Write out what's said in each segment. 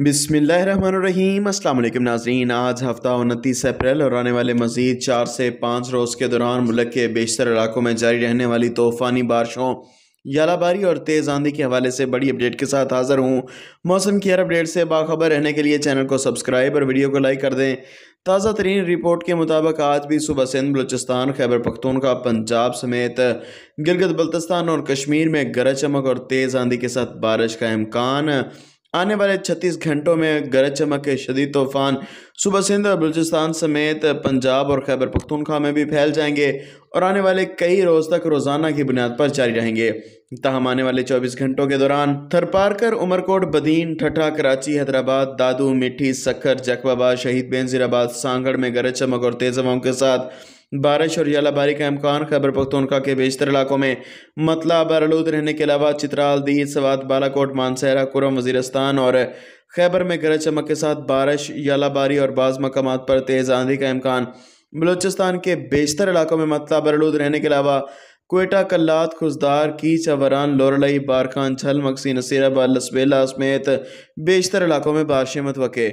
बिसमीम अल्लाम नाजरीन आज हफ्ता उनतीस अप्रैल और आने वाले मज़ीद चार से पाँच रोज़ के दौरान मुल्क के बेशतर इलाकों में जारी रहने वाली तूफ़ानी बारिशों यालाबारी और तेज़ आंधी के हवाले से बड़ी अपडेट के साथ हाज़िर हूँ मौसम की हर अपडेट से बाखबर रहने के लिए चैनल को सब्सक्राइब और वीडियो को लाइक कर दें ताज़ा तरीन रिपोर्ट के मुताबिक आज भी सुबह सिंध बलूचिस्तान खैबर पख्तूनखा पंजाब समेत गिलगित बल्तिस्तान और कश्मीर में गरज चमक और तेज़ आंधी के साथ बारिश का इम्कान आने वाले 36 घंटों में गरज चमक के शदीद तूफान सुबह सिंध और बलूचिस्तान समेत पंजाब और खैबर पख्तूनख्वा में भी फैल जाएंगे और आने वाले कई रोज़ तक रोज़ाना की बुनियाद पर जारी रहेंगे तहम आने वाले 24 घंटों के दौरान थरपारकर उमरकोट बदीन ठठा कराची हैदराबाद दादू मिठी सखर जकबाबाद शहीद बेनजीराबाद सांगड़ में गरज चमक और तेज़ हवाओं के साथ बारिश और यालाबारी का अमकान खैबर पख्तनखा के बेशतर इलाकों में मतला बरलूद रहने के अलावा चित्राल दीद सवात बालाकोट मानसहरा कुरम वजीरस्तान और खैबर में गरज चमक के साथ बारिश यालाबारी और बाज़ मकाम पर तेज़ आंधी का अमकान बलूचिस्तान के बेशतर इलाकों में मतला बरलूद रहने के अलावा कोयटा कल्लात खुशदार की चवरान लोरलई बारखान छल मकसी नसीराबाद लसवेला समेत बेशतर इलाकों में बारिशें मतवे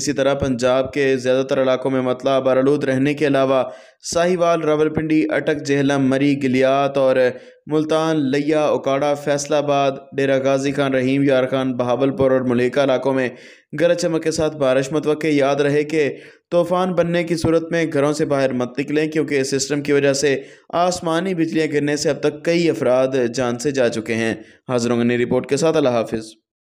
इसी तरह पंजाब के ज़्यादातर इलाकों में मतला बारलूद रहने के अलावा साहिवाल रावलपिंडी अटक जहलम मरी गिलियात और मुल्तान लिया उकाड़ा फैसलाबाद डेरा गाजी खान रहीम यार खान बहावलपुर और मलिका इलाकों में गरज चमक के साथ बारिश मतवक़ याद रहे कि तूफ़ान बनने की सूरत में घरों से बाहर मत निकलें क्योंकि इस सिस्टम की वजह से आसमानी बिजलियाँ गिरने से अब तक कई अफराद जान से जा चुके हैं हाजिर ने रिपोर्ट के साथ अल्लाह हाफिज़